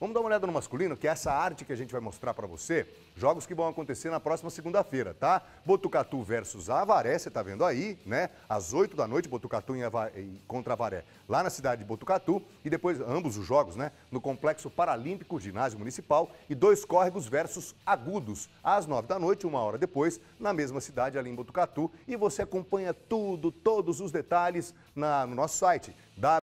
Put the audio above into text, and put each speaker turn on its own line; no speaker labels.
Vamos dar uma olhada no masculino, que é essa arte que a gente vai mostrar para você. Jogos que vão acontecer na próxima segunda-feira, tá? Botucatu versus Avaré, você tá vendo aí, né? Às 8 da noite, Botucatu em contra Avaré, lá na cidade de Botucatu. E depois, ambos os jogos, né? No Complexo Paralímpico Ginásio Municipal. E dois córregos versus Agudos, às 9 da noite, uma hora depois, na mesma cidade, ali em Botucatu. E você acompanha tudo, todos os detalhes na, no nosso site, www